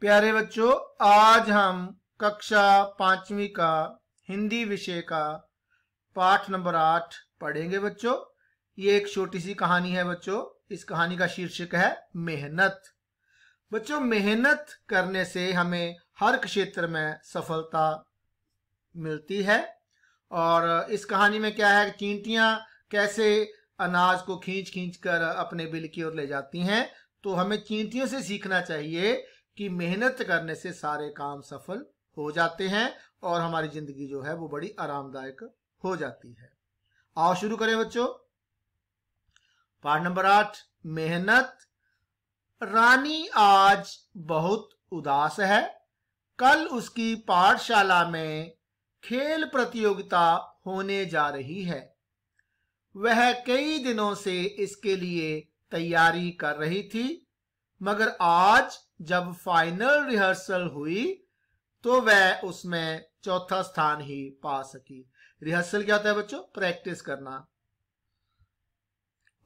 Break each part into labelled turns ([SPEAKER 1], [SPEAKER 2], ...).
[SPEAKER 1] प्यारे बच्चों आज हम कक्षा पांचवी का हिंदी विषय का पाठ नंबर आठ पढ़ेंगे बच्चों ये एक छोटी सी कहानी है बच्चों इस कहानी का शीर्षक है मेहनत बच्चों मेहनत करने से हमें हर क्षेत्र में सफलता मिलती है और इस कहानी में क्या है चींटियां कैसे अनाज को खींच खींच कर अपने बिल की ओर ले जाती हैं तो हमें चींटियों से सीखना चाहिए कि मेहनत करने से सारे काम सफल हो जाते हैं और हमारी जिंदगी जो है वो बड़ी आरामदायक हो जाती है आओ शुरू करें बच्चों पाठ नंबर आठ मेहनत रानी आज बहुत उदास है कल उसकी पाठशाला में खेल प्रतियोगिता होने जा रही है वह कई दिनों से इसके लिए तैयारी कर रही थी मगर आज जब फाइनल रिहर्सल हुई तो वह उसमें चौथा स्थान ही पा सकी रिहर्सल क्या होता है बच्चों प्रैक्टिस करना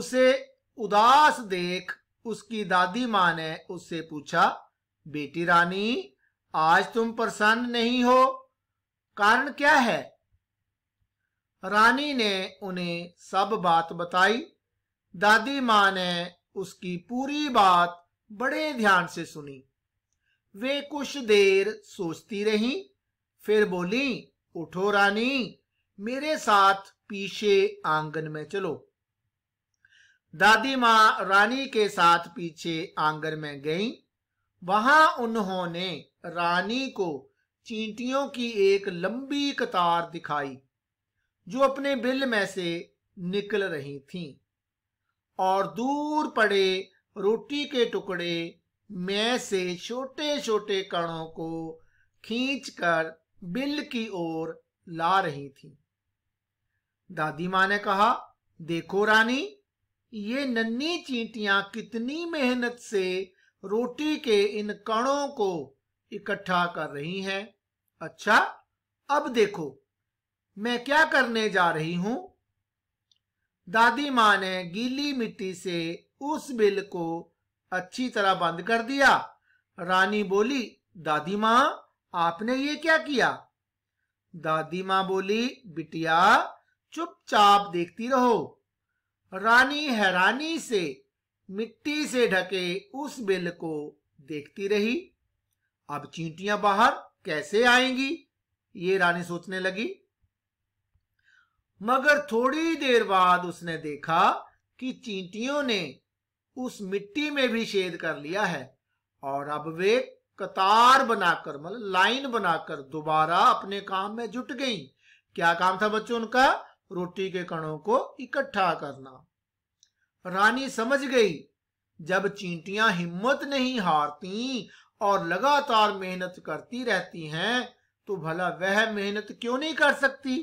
[SPEAKER 1] उसे उदास देख उसकी दादी माँ ने उससे पूछा बेटी रानी आज तुम प्रसन्न नहीं हो कारण क्या है रानी ने उन्हें सब बात बताई दादी मां ने उसकी पूरी बात बड़े ध्यान से सुनी वे कुछ देर सोचती रही फिर बोली उठो रानी मेरे साथ पीछे आंगन में चलो दादी माँ रानी के साथ पीछे आंगन में गई वहां उन्होंने रानी को चींटियों की एक लंबी कतार दिखाई जो अपने बिल में से निकल रही थी और दूर पड़े रोटी के टुकड़े में से छोटे छोटे कणों को खींचकर बिल की ओर ला रही थी दादी माँ ने कहा देखो रानी ये नन्ही चींटियां कितनी मेहनत से रोटी के इन कणों को इकट्ठा कर रही हैं। अच्छा अब देखो मैं क्या करने जा रही हूं दादी माँ ने गीली मिट्टी से उस बिल को अच्छी तरह बंद कर दिया रानी बोली दादी माँ आपने ये क्या किया दादी माँ बोली बिटिया चुपचाप देखती रहो रानी हैरानी से मिट्टी से ढके उस बिल को देखती रही अब चींटियां बाहर कैसे आएंगी ये रानी सोचने लगी मगर थोड़ी देर बाद उसने देखा कि चींटियों ने उस मिट्टी में भी छेद कर लिया है और अब वे कतार बनाकर मतलब लाइन बनाकर दोबारा अपने काम में जुट गई क्या काम था बच्चों उनका रोटी के कणों को इकट्ठा करना रानी समझ गई जब चींटियां हिम्मत नहीं हारती और लगातार मेहनत करती रहती हैं तो भला वह मेहनत क्यों नहीं कर सकती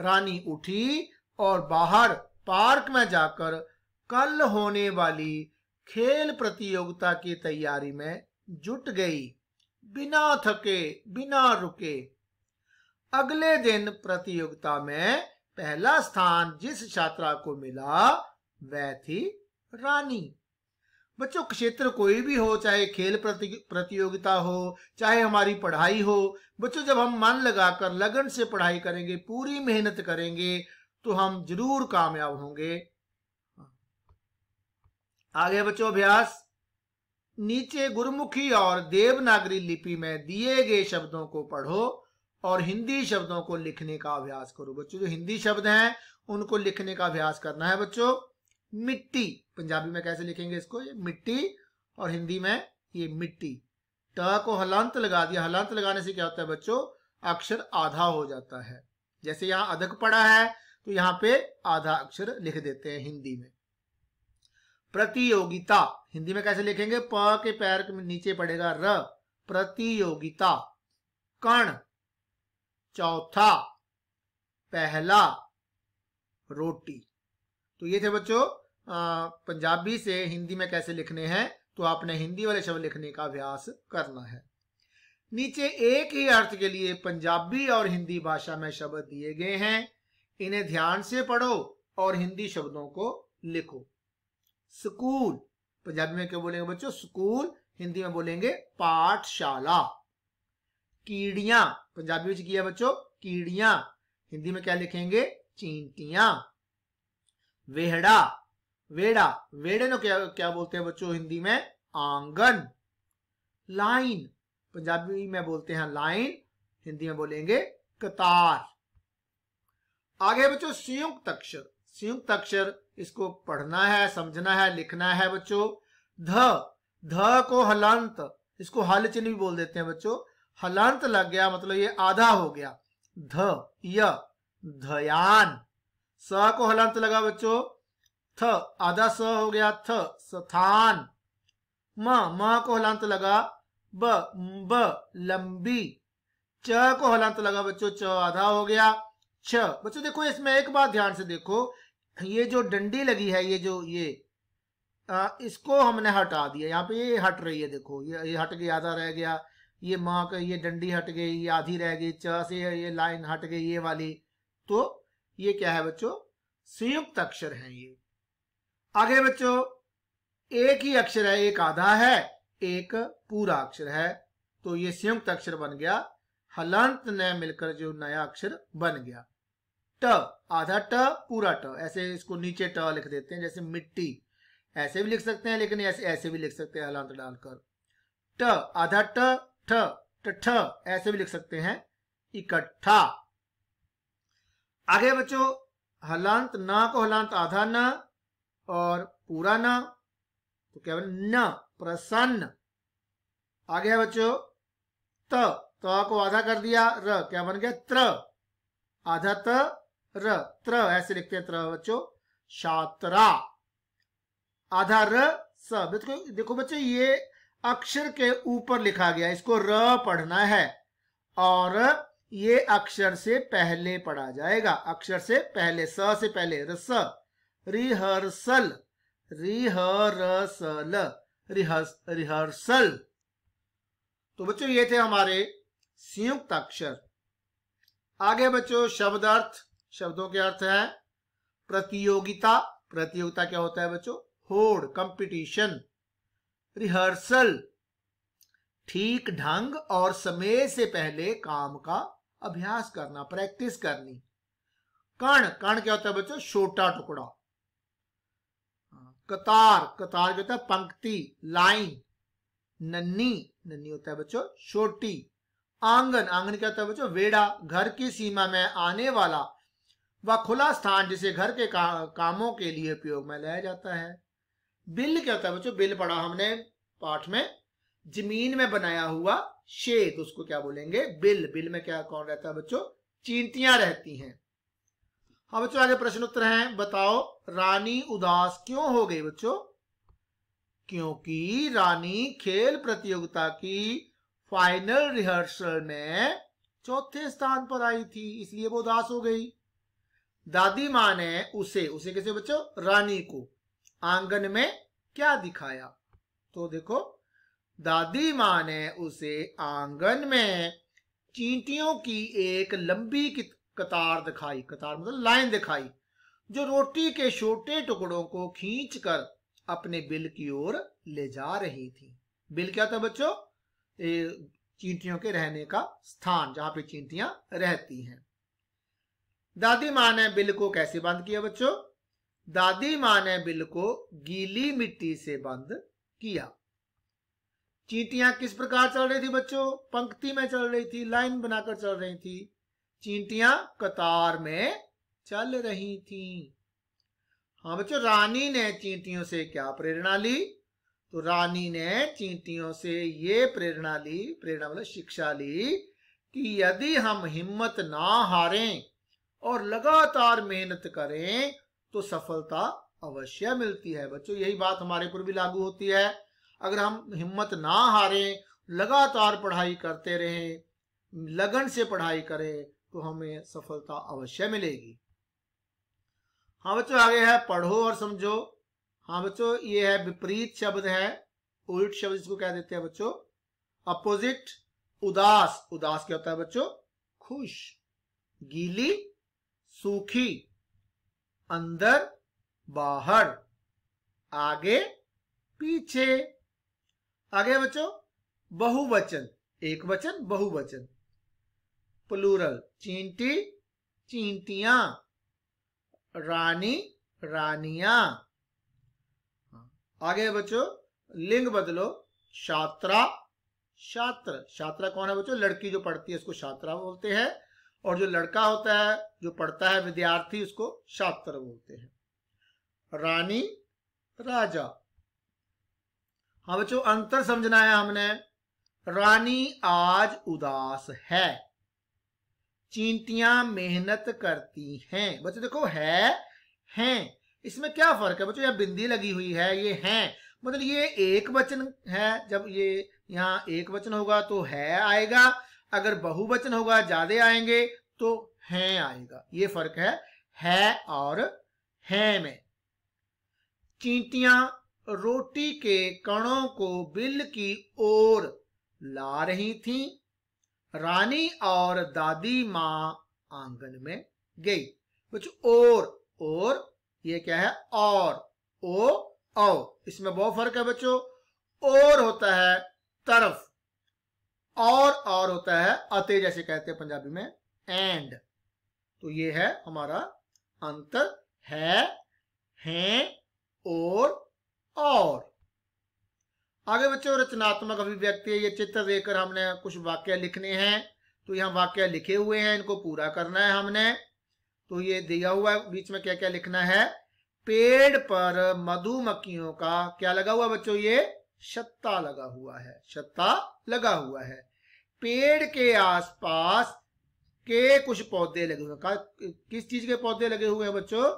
[SPEAKER 1] रानी उठी और बाहर पार्क में जाकर कल होने वाली खेल प्रतियोगिता की तैयारी में जुट गई बिना थके बिना रुके अगले दिन प्रतियोगिता में पहला स्थान जिस छात्रा को मिला वह थी रानी बच्चों क्षेत्र कोई भी हो चाहे खेल प्रतियोगिता हो चाहे हमारी पढ़ाई हो बच्चों जब हम मन लगाकर लगन से पढ़ाई करेंगे पूरी मेहनत करेंगे तो हम जरूर कामयाब होंगे आगे बच्चों अभ्यास नीचे गुरुमुखी और देवनागरी लिपि में दिए गए शब्दों को पढ़ो और हिंदी शब्दों को लिखने का अभ्यास करो बच्चों जो हिंदी शब्द हैं उनको लिखने का अभ्यास करना है बच्चों मिट्टी पंजाबी में कैसे लिखेंगे इसको ये मिट्टी और हिंदी में ये मिट्टी ट को हलांत लगा दिया हलांत लगाने से क्या होता है बच्चों अक्षर आधा हो जाता है जैसे यहां अधक पड़ा है तो यहां पे आधा अक्षर लिख देते हैं हिंदी में प्रतियोगिता हिंदी में कैसे लिखेंगे प के पैर के नीचे पड़ेगा र प्रतियोगिता कण चौथा पहला रोटी तो ये थे बच्चों पंजाबी से हिंदी में कैसे लिखने हैं तो आपने हिंदी वाले शब्द लिखने का अभ्यास करना है नीचे एक ही अर्थ के लिए पंजाबी और हिंदी भाषा में शब्द दिए गए हैं इन्हें ध्यान से पढ़ो और हिंदी शब्दों को लिखो स्कूल पंजाबी में क्या बोलेंगे बच्चों स्कूल हिंदी में बोलेंगे पाठशाला कीड़िया पंजाबी में किया बच्चों कीड़िया हिंदी में क्या लिखेंगे चींटिया वेहड़ा वेड़ा वेड़े नो क्या क्या बोलते हैं बच्चों हिंदी में आंगन लाइन पंजाबी में बोलते हैं लाइन हिंदी में बोलेंगे कतार आगे बच्चों संयुक्त अक्षर संयुक्त अक्षर इसको पढ़ना है समझना है लिखना है बच्चों ध ध को हलांत इसको हल चिन्ह भी बोल देते हैं बच्चों हलांत लग गया मतलब ये आधा हो गया ध य धयान स को हलांत लगा बच्चों थ आधा स हो गया थ स्थान म म को हलांत लगा ब ब लंबी च को हलांत लगा बच्चों च आधा हो गया छ बच्चों देखो इसमें एक बात ध्यान से देखो ये जो डंडी लगी है ये जो ये आ, इसको हमने हटा दिया यहाँ पे ये हट रही है देखो ये ये हट गया आधा रह गया ये माँ का ये डंडी हट गई ये आधी रह गई चे से ये लाइन हट गई ये वाली तो ये क्या है बच्चों संयुक्त अक्षर है ये आगे बच्चों एक ही अक्षर है एक आधा है एक पूरा अक्षर है तो ये संयुक्त अक्षर बन गया हलंत ने मिलकर जो नया अक्षर बन गया ट आधा ट पूरा ट ऐसे इसको नीचे ट लिख देते हैं जैसे मिट्टी ऐसे भी लिख सकते हैं लेकिन ऐसे ऐसे भी लिख सकते हैं हलांत डालकर ट आधा ट ठ ऐसे भी लिख सकते हैं इकट्ठा आगे बच्चों हलांत ना को हलांत आधा ना और पूरा ना तो क्या बने न प्रसन्न आगे है बच्चों त तो को आधा कर दिया र क्या बन गया त्र आधा त र त्र ऐसे लिखते हैं त्र बच्चों छात्रा आधा र स देखो देखो बच्चों ये अक्षर के ऊपर लिखा गया इसको र पढ़ना है और ये अक्षर से पहले पढ़ा जाएगा अक्षर से पहले स से पहले रस रिहर्सल रिहर्सल रिहर्स रिहर्सल तो बच्चों ये थे हमारे संयुक्त अक्षर आगे बच्चों शब्दार्थ शब्दों के अर्थ है प्रतियोगिता प्रतियोगिता क्या होता है बच्चों होड़ कंपटीशन रिहर्सल ठीक ढंग और समय से पहले काम का अभ्यास करना प्रैक्टिस करनी कण कण क्या होता है बच्चों छोटा टुकड़ा कतार कतार क्या होता है पंक्ति लाइन नन्नी नन्नी होता है बच्चों छोटी आंगन आंगन क्या होता है बच्चों वेड़ा घर की सीमा में आने वाला वह खुला स्थान जिसे घर के का, कामों के लिए उपयोग में लाया जाता है बिल क्या होता है बच्चों बिल पढ़ा हमने पाठ में जमीन में बनाया हुआ शेत उसको क्या बोलेंगे बिल बिल में क्या कौन रहता है बच्चों चींटियां रहती हैं हाँ बच्चों आगे प्रश्न उत्तर है बताओ रानी उदास क्यों हो गई बच्चों क्योंकि रानी खेल प्रतियोगिता की फाइनल रिहर्सल में चौथे स्थान पर आई थी इसलिए वो उदास हो गई दादी माँ ने उसे उसे कैसे बच्चों रानी को आंगन में क्या दिखाया तो देखो दादी माँ ने उसे आंगन में चींटियों की एक लंबी कतार दिखाई कतार मतलब लाइन दिखाई जो रोटी के छोटे टुकड़ों को खींचकर अपने बिल की ओर ले जा रही थी बिल क्या था बच्चों चींटियों के रहने का स्थान जहां पे चींटियां रहती हैं दादी माँ ने बिल को कैसे बंद किया बच्चों दादी माँ ने बिल को गीली मिट्टी से बंद किया चींटियां किस प्रकार चल रही थी बच्चों पंक्ति में चल रही थी लाइन बनाकर चल रही थी चींटियां कतार में चल रही थी हाँ बच्चों रानी ने चींटियों से क्या प्रेरणा ली तो रानी ने चींटियों से ये प्रेरणा ली प्रेरणा मतलब शिक्षा ली कि यदि हम हिम्मत ना हारें और लगातार मेहनत करें तो सफलता अवश्य मिलती है बच्चों यही बात हमारे पर भी लागू होती है अगर हम हिम्मत ना हारें लगातार पढ़ाई करते रहें लगन से पढ़ाई करें तो हमें सफलता अवश्य मिलेगी हाँ बच्चों आगे है पढ़ो और समझो हाँ बच्चों ये है विपरीत शब्द है उल्ट शब्द इसको क्या देते हैं बच्चों अपोजिट उदास उदास क्या होता है बच्चों खुश गीली सूखी अंदर बाहर आगे पीछे आगे बच्चों बहुवचन एक वचन बहुवचन प्लूरल चींटी चींटिया रानी रानिया आगे बच्चों लिंग बदलो छात्रा छात्र छात्रा कौन है बच्चों लड़की जो पढ़ती है उसको छात्रा बोलते हैं और जो लड़का होता है जो पढ़ता है विद्यार्थी उसको शास्त्र बोलते हैं रानी राजा हाँ बच्चों अंतर समझना है हमने रानी आज उदास है चींटियां मेहनत करती हैं बच्चों देखो है हैं इसमें क्या फर्क है बच्चों यहां बिंदी लगी हुई है ये हैं मतलब ये एक वचन है जब ये यहां एक वचन होगा तो है आएगा अगर बहुवचन होगा ज्यादा आएंगे तो हैं आएगा ये फर्क है है और है में चींटियां रोटी के कणों को बिल की ओर ला रही थीं। रानी और दादी माँ आंगन में गई कुछ और और ये क्या है और ओ औ इसमें बहुत फर्क है बच्चों और होता है तरफ और और होता है अते जैसे कहते हैं पंजाबी में एंड तो ये है हमारा अंतर है हैं और और आगे बच्चों रचनात्मक अभिव्यक्ति ये चित्र देकर हमने कुछ वाक्य लिखने हैं तो यहां वाक्य लिखे हुए हैं इनको पूरा करना है हमने तो ये दिया हुआ है बीच में क्या क्या लिखना है पेड़ पर मधुमक्खियों का क्या लगा हुआ बच्चों ये छत्ता लगा हुआ है छत्ता लगा हुआ है पेड़ के आसपास के कुछ पौधे लगे हुए हैं किस चीज के पौधे लगे हुए हैं बच्चों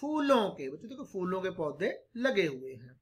[SPEAKER 1] फूलों के बच्चों देखो फूलों के पौधे लगे हुए हैं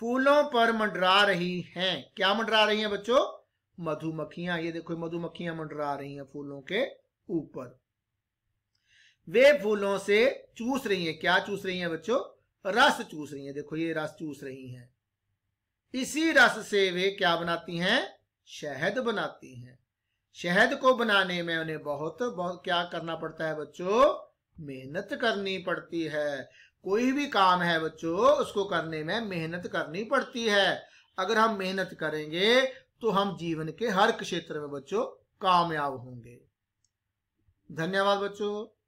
[SPEAKER 1] फूलों पर मंडरा रही हैं क्या मंडरा रही हैं बच्चों मधुमक्खियां ये देखो मधुमक्खियां मंडरा रही हैं फूलों के ऊपर वे फूलों से चूस रही हैं क्या चूस रही हैं बच्चों रस चूस रही हैं देखो ये रस चूस रही हैं इसी रस से वे क्या बनाती हैं शहद बनाती हैं शहद को बनाने में उन्हें बहुत बहुत क्या करना पड़ता है बच्चों मेहनत करनी पड़ती है कोई भी काम है बच्चों उसको करने में मेहनत करनी पड़ती है अगर हम मेहनत करेंगे तो हम जीवन के हर क्षेत्र में बच्चों कामयाब होंगे धन्यवाद बच्चों